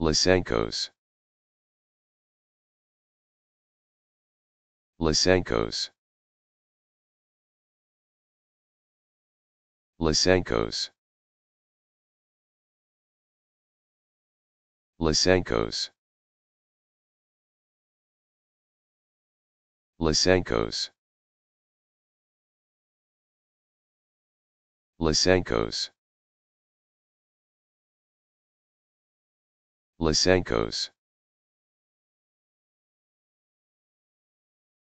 Lysenkos. Lysenkos. Lysenkos. Lysenkos. Lysenkos. Lysenkos. Lysenkos.